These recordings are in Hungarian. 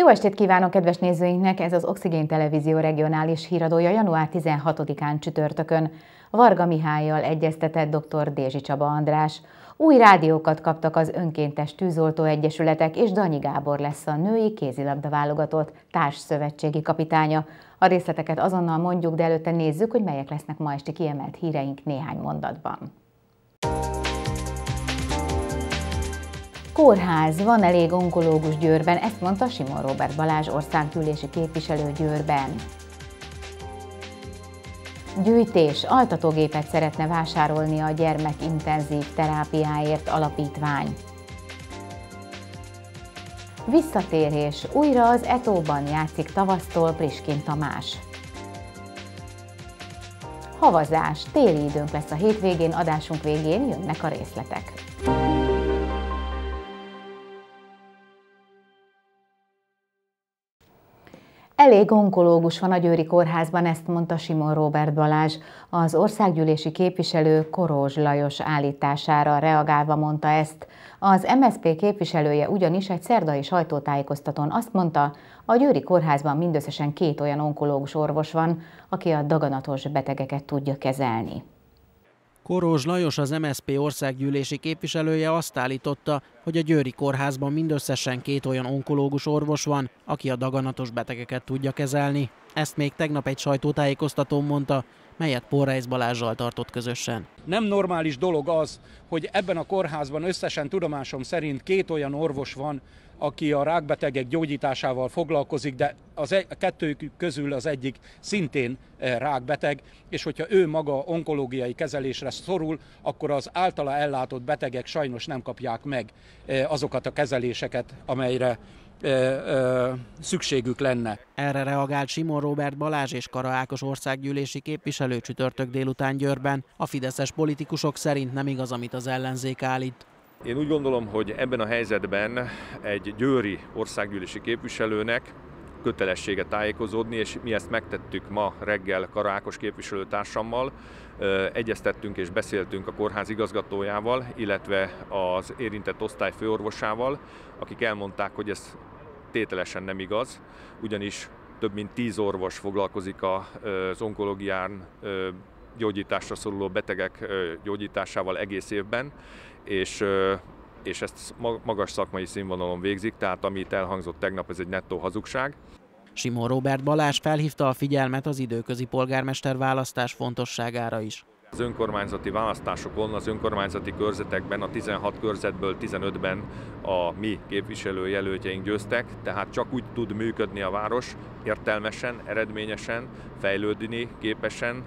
Jó estét kívánok kedves nézőinknek! Ez az Oxigén Televízió regionális híradója január 16-án csütörtökön. Varga Mihályjal egyeztetett dr. Dézsi Csaba András. Új rádiókat kaptak az önkéntes tűzoltó egyesületek, és Danyi Gábor lesz a női kézilabda válogatott társszövetségi kapitánya. A részleteket azonnal mondjuk, de előtte nézzük, hogy melyek lesznek ma esti kiemelt híreink néhány mondatban. kórház, van elég onkológus Győrben, ezt mondta Simon Robert Balázs országgyűlési képviselő Győrben. Gyűjtés, altatógépet szeretne vásárolni a gyermek intenzív terápiáért alapítvány. Visszatérés, újra az Etóban játszik tavasztól Priskin Tamás. Havazás, téli időnk lesz a hétvégén, adásunk végén jönnek a részletek. Elég onkológus van a Győri Kórházban, ezt mondta Simon Robert Balázs. Az országgyűlési képviselő Korózs Lajos állítására reagálva mondta ezt. Az MSZP képviselője ugyanis egy szerdai sajtótájékoztatón azt mondta, a Győri Kórházban mindösszesen két olyan onkológus orvos van, aki a daganatos betegeket tudja kezelni. Korós Lajos, az MSP országgyűlési képviselője azt állította, hogy a Győri Kórházban mindösszesen két olyan onkológus orvos van, aki a daganatos betegeket tudja kezelni. Ezt még tegnap egy sajtótájékoztatón mondta, melyet Porrejsz Balázsjal tartott közösen. Nem normális dolog az, hogy ebben a kórházban összesen tudomásom szerint két olyan orvos van, aki a rákbetegek gyógyításával foglalkozik, de az egy, a kettőjük közül az egyik szintén e, rákbeteg, és hogyha ő maga onkológiai kezelésre szorul, akkor az általa ellátott betegek sajnos nem kapják meg e, azokat a kezeléseket, amelyre e, e, szükségük lenne. Erre reagált Simon Robert Balázs és Kara Ákos országgyűlési képviselő csütörtök délután Győrben. A fideszes politikusok szerint nem igaz, amit az ellenzék állít. Én úgy gondolom, hogy ebben a helyzetben egy győri országgyűlési képviselőnek kötelessége tájékozódni, és mi ezt megtettük ma reggel Karákos képviselőtársammal. Egyeztettünk és beszéltünk a kórház igazgatójával, illetve az érintett osztály főorvosával, akik elmondták, hogy ez tételesen nem igaz, ugyanis több mint tíz orvos foglalkozik az onkológián gyógyításra szoruló betegek gyógyításával egész évben, és, és ezt magas szakmai színvonalon végzik, tehát amit elhangzott tegnap, ez egy nettó hazugság. Simon Robert Balázs felhívta a figyelmet az időközi polgármester választás fontosságára is. Az önkormányzati választásokon, az önkormányzati körzetekben, a 16 körzetből 15-ben a mi képviselőjelöltjeink győztek, tehát csak úgy tud működni a város értelmesen, eredményesen, fejlődni képesen,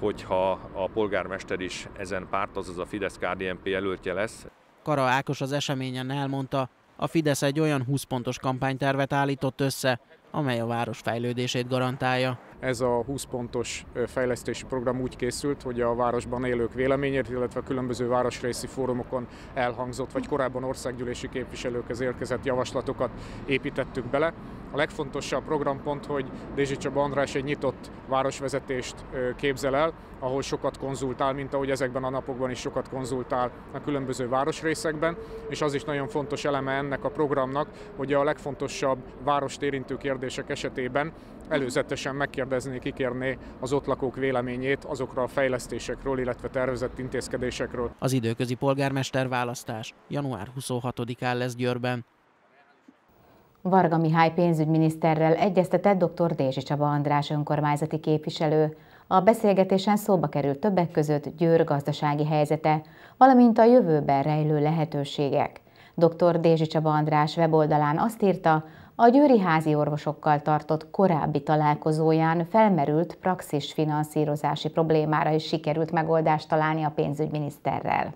hogyha a polgármester is ezen párt, azaz a fidesz KDMP jelöltje lesz. Kara Ákos az eseményen elmondta, a Fidesz egy olyan 20 pontos kampánytervet állított össze, amely a város fejlődését garantálja. Ez a 20 pontos fejlesztési program úgy készült, hogy a városban élők véleményét, illetve a különböző városrészi fórumokon elhangzott, vagy korábban országgyűlési képviselőkhez érkezett javaslatokat építettük bele a legfontosabb programpont, hogy Dézsi Csaba András egy nyitott városvezetést képzel el, ahol sokat konzultál, mint ahogy ezekben a napokban is sokat konzultál a különböző városrészekben, és az is nagyon fontos eleme ennek a programnak, hogy a legfontosabb várost érintő kérdések esetében előzetesen megkérdezni, kikérni az ott lakók véleményét azokra a fejlesztésekről, illetve tervezett intézkedésekről. Az időközi polgármester választás január 26-án lesz Győrben. Varga Mihály pénzügyminiszterrel egyeztetett dr. Dési Csaba András önkormányzati képviselő. A beszélgetésen szóba került többek között Győr gazdasági helyzete, valamint a jövőben rejlő lehetőségek. Dr. Dési Csaba András weboldalán azt írta, a győri házi orvosokkal tartott korábbi találkozóján felmerült praxis finanszírozási problémára is sikerült megoldást találni a pénzügyminiszterrel.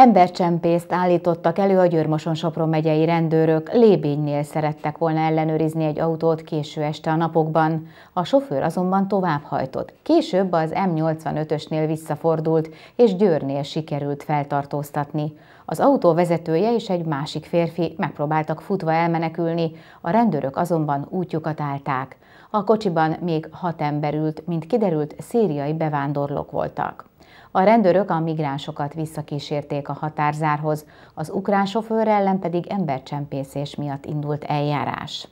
Embercsempészt állítottak elő a Győrmoson-Sopron megyei rendőrök, Lébénynél szerettek volna ellenőrizni egy autót késő este a napokban. A sofőr azonban továbbhajtott. Később az M85-ösnél visszafordult, és Győrnél sikerült feltartóztatni. Az autó vezetője és egy másik férfi megpróbáltak futva elmenekülni, a rendőrök azonban útjukat állták. A kocsiban még hat ember ült, mint kiderült, szíriai bevándorlók voltak. A rendőrök a migránsokat visszakísérték a határzárhoz, az ukrán sofőr ellen pedig embercsempészés miatt indult eljárás.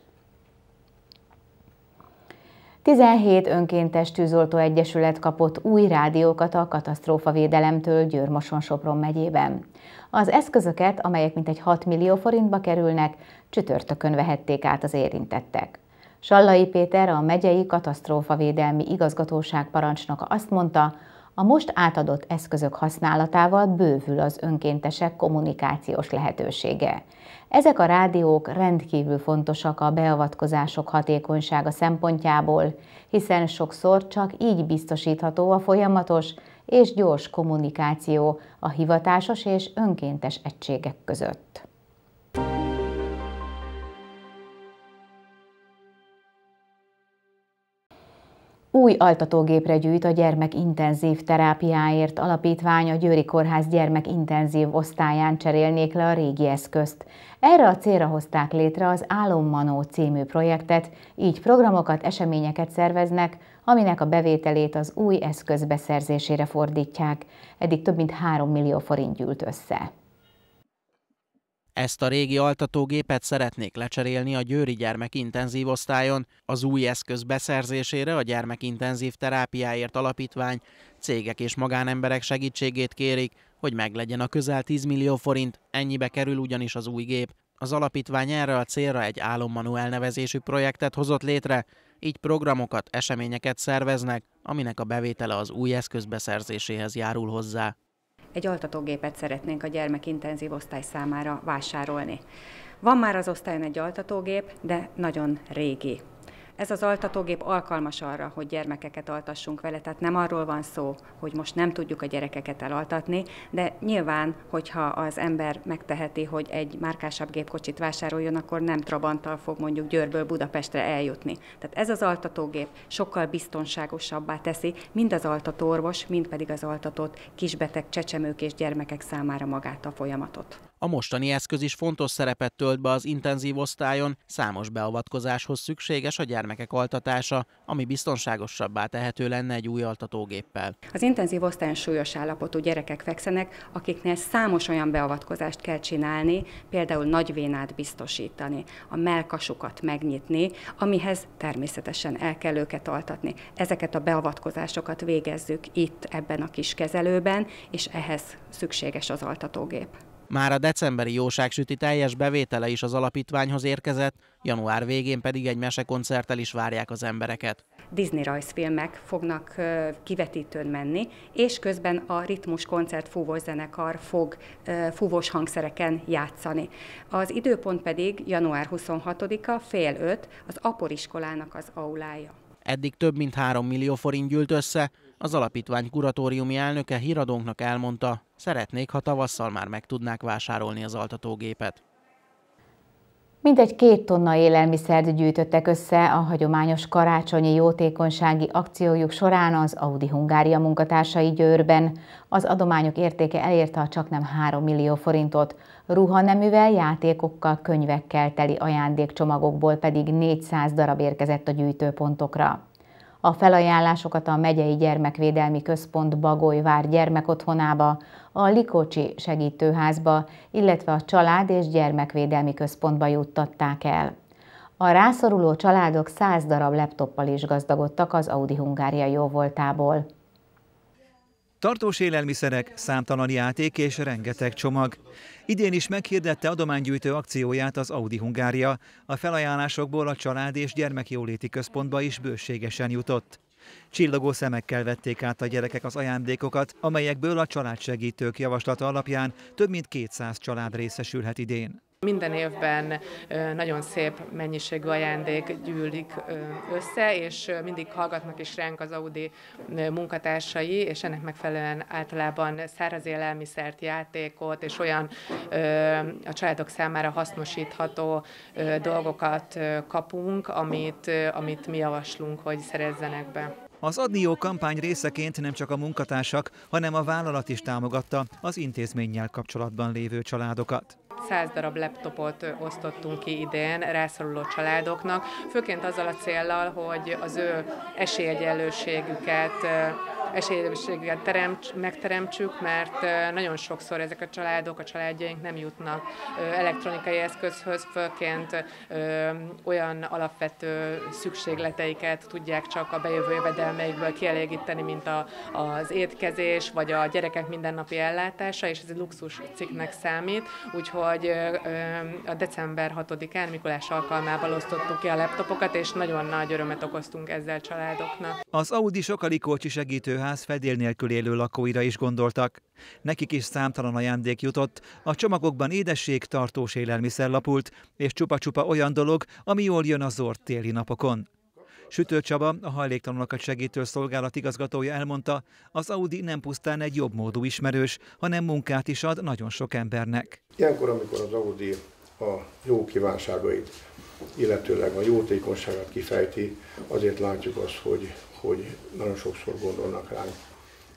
17 önkéntes tűzoltó egyesület kapott új rádiókat a katasztrófavédelemtől Győrmoson-Sopron megyében. Az eszközöket, amelyek mintegy 6 millió forintba kerülnek, csütörtökön vehették át az érintettek. Sallai Péter, a megyei katasztrófavédelmi igazgatóság parancsnoka azt mondta, a most átadott eszközök használatával bővül az önkéntesek kommunikációs lehetősége. Ezek a rádiók rendkívül fontosak a beavatkozások hatékonysága szempontjából, hiszen sokszor csak így biztosítható a folyamatos és gyors kommunikáció a hivatásos és önkéntes egységek között. Új altatógépre gyűjt a gyermek intenzív terápiáért alapítvány a Győri Kórház gyermek intenzív osztályán cserélnék le a régi eszközt. Erre a célra hozták létre az Álommanó című projektet, így programokat, eseményeket szerveznek, aminek a bevételét az új eszköz beszerzésére fordítják. Eddig több mint 3 millió forint gyűlt össze. Ezt a régi altatógépet szeretnék lecserélni a Győri Gyermekintenzív Osztályon. Az új eszköz beszerzésére a Gyermekintenzív Terápiáért Alapítvány cégek és magánemberek segítségét kérik, hogy meglegyen a közel 10 millió forint, ennyibe kerül ugyanis az új gép. Az alapítvány erre a célra egy álommanú nevezésű projektet hozott létre, így programokat, eseményeket szerveznek, aminek a bevétele az új eszköz beszerzéséhez járul hozzá egy altatógépet szeretnénk a intenzív osztály számára vásárolni. Van már az osztályon egy altatógép, de nagyon régi. Ez az altatógép alkalmas arra, hogy gyermekeket altassunk vele, tehát nem arról van szó, hogy most nem tudjuk a gyerekeket elaltatni, de nyilván, hogyha az ember megteheti, hogy egy márkásabb gépkocsit vásároljon, akkor nem Trabanttal fog mondjuk Győrből Budapestre eljutni. Tehát ez az altatógép sokkal biztonságosabbá teszi mind az altatóorvos, orvos, mind pedig az altatott kisbeteg csecsemők és gyermekek számára magát a folyamatot. A mostani eszköz is fontos szerepet tölt be az intenzív osztályon, számos beavatkozáshoz szükséges a gyermekek altatása, ami biztonságosabbá tehető lenne egy új altatógéppel. Az intenzív osztályon súlyos állapotú gyerekek fekszenek, akiknél számos olyan beavatkozást kell csinálni, például nagyvénát biztosítani, a melkasukat megnyitni, amihez természetesen el kell őket altatni. Ezeket a beavatkozásokat végezzük itt ebben a kis kezelőben, és ehhez szükséges az altatógép. Már a decemberi jóságsüti teljes bevétele is az alapítványhoz érkezett, január végén pedig egy mesekoncerttel is várják az embereket. Disney rajzfilmek fognak kivetítőn menni, és közben a ritmus koncert fúvós zenekar fog fúvós hangszereken játszani. Az időpont pedig január 26-a fél öt az aporiskolának az aulája. Eddig több mint 3 millió forint gyűlt össze, az alapítvány kuratóriumi elnöke híradónknak elmondta, szeretnék, ha tavasszal már meg tudnák vásárolni az altatógépet. Mindegy két tonna élelmiszert gyűjtöttek össze a hagyományos karácsonyi jótékonysági akciójuk során az Audi Hungária munkatársai Győrben. Az adományok értéke elérte a csaknem 3 millió forintot, ruhaneművel, játékokkal, könyvekkel teli ajándékcsomagokból pedig 400 darab érkezett a gyűjtőpontokra a felajánlásokat a Megyei Gyermekvédelmi Központ Bagolyvár gyermekotthonába, a Likocsi segítőházba, illetve a Család és Gyermekvédelmi Központba juttatták el. A rászoruló családok száz darab laptoppal is gazdagodtak az Audi Hungária jóvoltából. Tartós élelmiszerek, számtalan játék és rengeteg csomag. Idén is meghirdette adománygyűjtő akcióját az Audi Hungária. A felajánlásokból a Család és Gyermekjóléti Központba is bőségesen jutott. Csillogó szemekkel vették át a gyerekek az ajándékokat, amelyekből a családsegítők javaslata alapján több mint 200 család részesülhet idén. Minden évben nagyon szép mennyiségű ajándék gyűlik össze, és mindig hallgatnak is ránk az Audi munkatársai, és ennek megfelelően általában száraz élelmiszert, játékot, és olyan a családok számára hasznosítható dolgokat kapunk, amit, amit mi javaslunk, hogy szerezzenek be. Az Adnió kampány részeként nem csak a munkatársak, hanem a vállalat is támogatta az intézménnyel kapcsolatban lévő családokat. 100 darab laptopot osztottunk ki idén rászoruló családoknak, főként azzal a céllal, hogy az ő esélyegyenlőségüket esélyegyenlőségüket teremts, megteremtsük, mert nagyon sokszor ezek a családok, a családjaink nem jutnak elektronikai eszközhöz, főként olyan alapvető szükségleteiket tudják csak a bejövő jövedelmeikből kielégíteni, mint a, az étkezés, vagy a gyerekek mindennapi ellátása, és ez egy luxus cikknek számít, úgyhogy hogy a december 6-án Mikulás alkalmával osztottuk ki a laptopokat, és nagyon nagy örömet okoztunk ezzel családoknak. Az Audi Kocsi Segítőház fedél nélkül élő lakóira is gondoltak. Nekik is számtalan ajándék jutott, a csomagokban édesség, tartós élelmiszer lapult, és csupa-csupa olyan dolog, ami jól jön az ort téli napokon. Sütő Csaba, a hajléktalanokat segítő szolgálat igazgatója elmondta, az Audi nem pusztán egy jobb módú ismerős, hanem munkát is ad nagyon sok embernek. Ilyenkor, amikor az Audi a jó kívánságait, illetőleg a jótékonyságát kifejti, azért látjuk azt, hogy, hogy nagyon sokszor gondolnak ránk.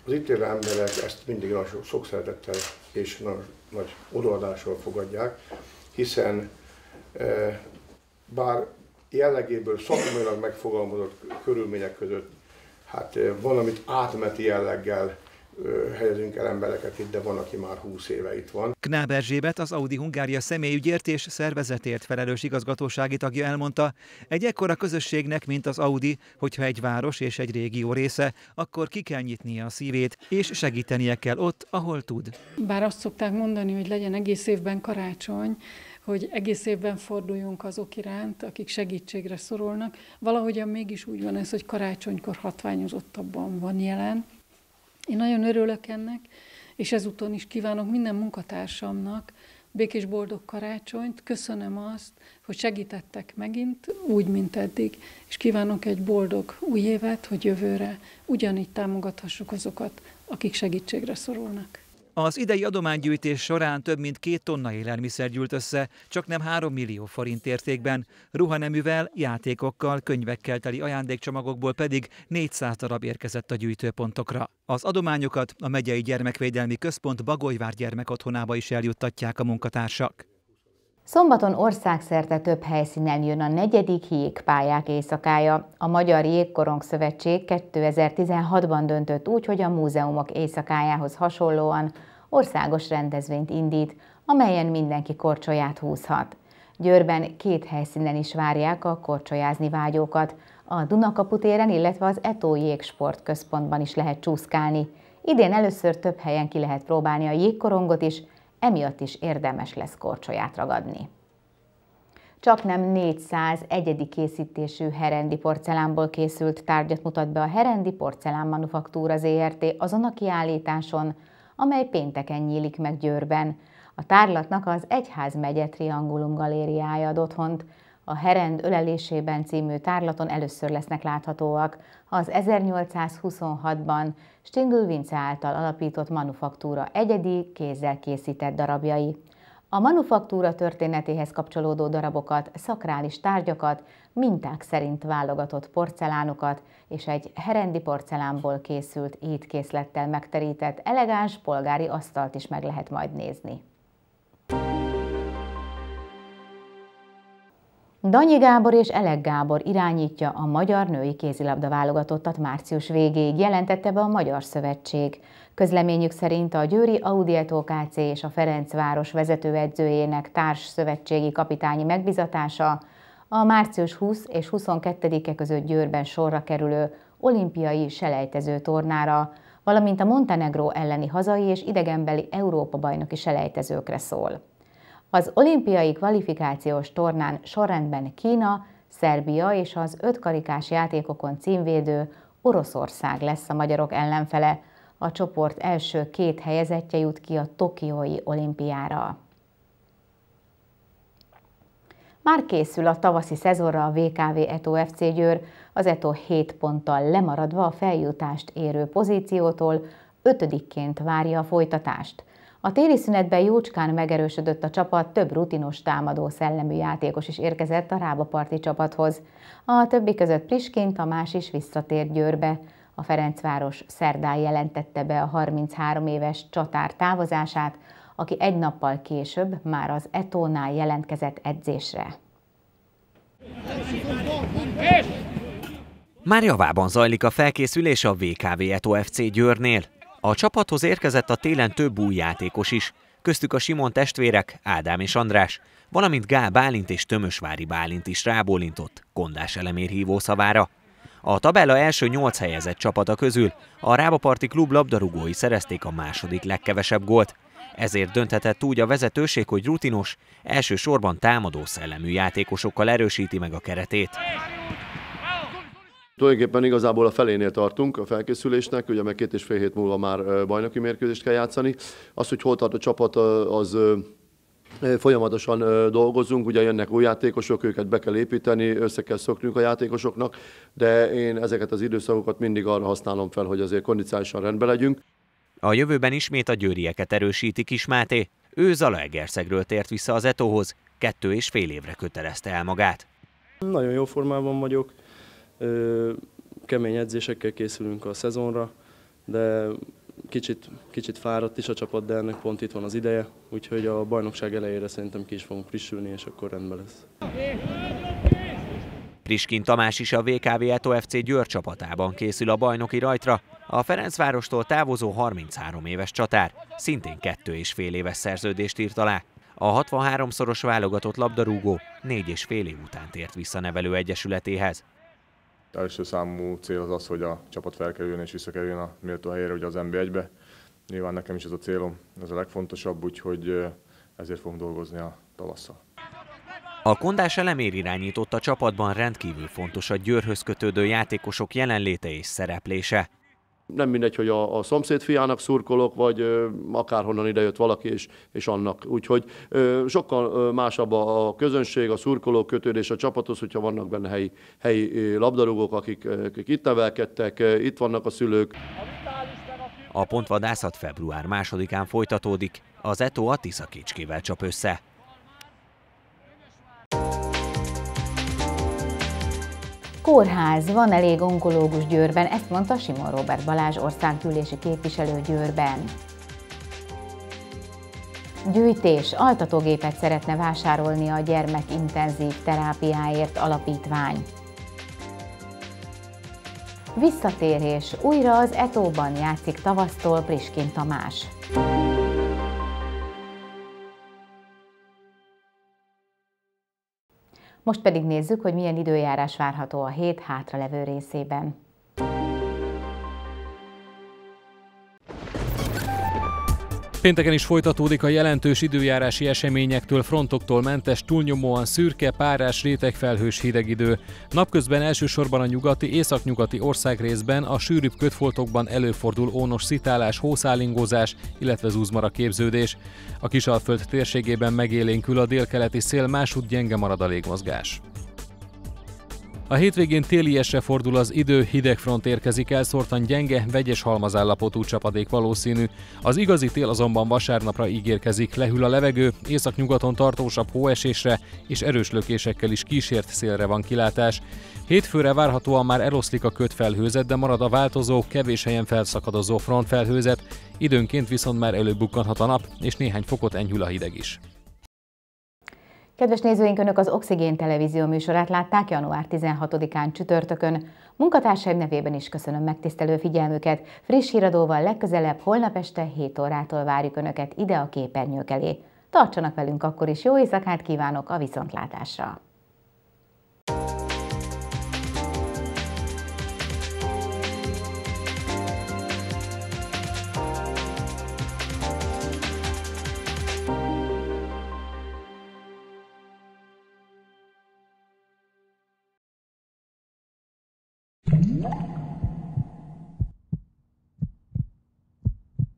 Az itt élő emberek ezt mindig nagyon sok, szeretettel és nagyon nagy odaadással fogadják, hiszen eh, bár jellegéből szakmailag megfogalmazott körülmények között, hát eh, van, amit átmeti jelleggel eh, helyezünk el embereket itt, de van, aki már 20 éve itt van. Knáb Erzsébet, az Audi Hungária személyügyért és szervezetért felelős igazgatósági tagja elmondta, egy ekkora közösségnek, mint az Audi, hogyha egy város és egy régió része, akkor ki kell nyitnia a szívét, és segítenie kell ott, ahol tud. Bár azt szokták mondani, hogy legyen egész évben karácsony, hogy egész évben forduljunk azok iránt, akik segítségre szorulnak. Valahogyan mégis úgy van ez, hogy karácsonykor hatványozottabban van jelen. Én nagyon örülök ennek, és ezúton is kívánok minden munkatársamnak békés boldog karácsonyt, köszönöm azt, hogy segítettek megint, úgy, mint eddig, és kívánok egy boldog új évet, hogy jövőre ugyanígy támogathassuk azokat, akik segítségre szorulnak. Az idei adománygyűjtés során több mint két tonna élelmiszer gyűlt össze, csak nem 3 millió forint értékben. Ruhaneművel, játékokkal, könyvekkel teli ajándékcsomagokból pedig 400 darab érkezett a gyűjtőpontokra. Az adományokat a megyei gyermekvédelmi központ Bagolyvár gyermekotthonába is eljuttatják a munkatársak. Szombaton országszerte több helyszínen jön a negyedik jégpályák éjszakája. A Magyar Jégkorong Szövetség 2016-ban döntött úgy, hogy a múzeumok éjszakájához hasonlóan országos rendezvényt indít, amelyen mindenki korcsolyát húzhat. Győrben két helyszínen is várják a korcsolyázni vágyókat. A Dunakaputéren, illetve az ETO Jégsport Központban is lehet csúszkálni. Idén először több helyen ki lehet próbálni a jégkorongot is, emiatt is érdemes lesz korcsolyát ragadni. Csak nem 400 egyedi készítésű herendi porcelánból készült tárgyat mutat be a Herendi Porcelán Manufaktúra ZRT azon a kiállításon, amely pénteken nyílik meg Győrben. A tárlatnak az megye Triangulum galériája ad otthont, a Herend ölelésében című tárlaton először lesznek láthatóak az 1826-ban Stingl Vince által alapított manufaktúra egyedi, kézzel készített darabjai. A manufaktúra történetéhez kapcsolódó darabokat, szakrális tárgyakat, minták szerint válogatott porcelánokat és egy herendi porcelánból készült étkészlettel megterített elegáns polgári asztalt is meg lehet majd nézni. Danyi Gábor és Elek Gábor irányítja a magyar női kézilabda válogatottat március végéig, jelentette be a Magyar Szövetség. Közleményük szerint a Győri Audietó KC és a Ferencváros vezetőedzőjének társ szövetségi kapitányi megbizatása a március 20 és 22-e között Győrben sorra kerülő olimpiai selejtező tornára, valamint a Montenegró elleni hazai és idegenbeli Európa-bajnoki selejtezőkre szól. Az olimpiai kvalifikációs tornán sorrendben Kína, Szerbia és az ötkarikás játékokon címvédő Oroszország lesz a magyarok ellenfele. A csoport első két helyezettje jut ki a Tokiói olimpiára. Már készül a tavaszi szezonra a VKV Eto FC Győr, az Eto 7 ponttal lemaradva a feljutást érő pozíciótól, ötödikként várja a folytatást. A téli szünetben jócskán megerősödött a csapat, több rutinos támadó szellemű játékos is érkezett a Rábaparti csapathoz. A többi között Priskin Tamás is visszatért Győrbe. A Ferencváros szerdán jelentette be a 33 éves csatár távozását, aki egy nappal később már az Etónál jelentkezett edzésre. Már javában zajlik a felkészülés a VKV Eto FC Győrnél. A csapathoz érkezett a télen több új játékos is, köztük a Simon testvérek, Ádám és András, valamint Gál Bálint és Tömösvári Bálint is rábólintott Kondás elemér hívó szavára. A tabella első nyolc helyezett csapata közül a Rábaparti klub labdarúgói szerezték a második legkevesebb gólt, ezért dönthetett úgy a vezetőség, hogy rutinos, elsősorban támadó szellemű játékosokkal erősíti meg a keretét. Tulajdonképpen igazából a felénél tartunk a felkészülésnek, ugye meg két és fél hét múlva már bajnoki mérkőzést kell játszani. Az, hogy hol tart a csapat, az Folyamatosan dolgozunk, ugye jönnek új játékosok, őket be kell építeni, össze kell szoknunk a játékosoknak, de én ezeket az időszakokat mindig arra használom fel, hogy azért kondiciálisan rendben legyünk. A jövőben ismét a győrieket erősíti Máté. Ő Zalaegerszegről tért vissza az Etohoz, kettő és fél évre kötelezte el magát. Nagyon jó formában vagyok, kemény edzésekkel készülünk a szezonra, de kicsit, kicsit fáradt is a csapat, de ennek pont itt van az ideje, úgyhogy a bajnokság elejére szerintem ki is fogunk frissülni, és akkor rendben lesz. Priskin Tamás is a VKV Eto FC Győr csapatában készül a bajnoki rajtra. A Ferencvárostól távozó 33 éves csatár szintén kettő és fél éves szerződést írt alá. A 63-szoros válogatott labdarúgó négy és fél év után tért vissza nevelő egyesületéhez első számú cél az az, hogy a csapat felkerüljön és visszakerüljön a méltó helyére, ugye az NB1-be. Nyilván nekem is ez a célom, ez a legfontosabb, úgyhogy ezért fogunk dolgozni a tavasszal. A kondás elemér irányított a csapatban rendkívül fontos a győrhöz kötődő játékosok jelenléte és szereplése nem mindegy, hogy a, a szomszéd fiának szurkolok, vagy ö, akárhonnan idejött valaki, és, és annak. Úgyhogy ö, sokkal másabb a, a közönség, a szurkolók kötődés a csapathoz, hogyha vannak benne helyi, helyi labdarúgók, akik, akik itt nevelkedtek, itt vannak a szülők. A pontvadászat február másodikán folytatódik, az Eto a Tiszakicskével csap össze. kórház, van elég onkológus Győrben, ezt mondta Simon Robert Balázs országgyűlési képviselő Győrben. Gyűjtés, altatógépet szeretne vásárolni a gyermek intenzív terápiáért alapítvány. Visszatérés, újra az Etóban játszik tavasztól Priskin Tamás. Most pedig nézzük, hogy milyen időjárás várható a hét levő részében. Pénteken is folytatódik a jelentős időjárási eseményektől, frontoktól mentes, túlnyomóan szürke, párás, rétegfelhős hideg idő. Napközben elsősorban a nyugati, északnyugati részben a sűrűbb kötfoltokban előfordul ónos szitálás, hószálingozás, illetve zúzmara képződés. A Kisalföld térségében megélénkül a délkeleti szél, másút gyenge marad a légmozgás. A hétvégén téliesre fordul az idő, hideg front érkezik el, szortan gyenge, vegyes halmazállapotú csapadék valószínű. Az igazi tél azonban vasárnapra ígérkezik, lehűl a levegő, nyugaton tartósabb hóesésre és erős lökésekkel is kísért szélre van kilátás. Hétfőre várhatóan már eloszlik a kötfelhőzet, de marad a változó, kevés helyen felszakadozó frontfelhőzet, időnként viszont már előbukkanhat a nap, és néhány fokot enyhül a hideg is. Kedves nézőink, Önök az Oxigén televízió műsorát látták január 16-án csütörtökön. Munkatársaim nevében is köszönöm megtisztelő figyelmüket. Friss híradóval legközelebb holnap este 7 órától várjuk Önöket ide a képernyők elé. Tartsanak velünk akkor is, jó éjszakát kívánok a viszontlátásra!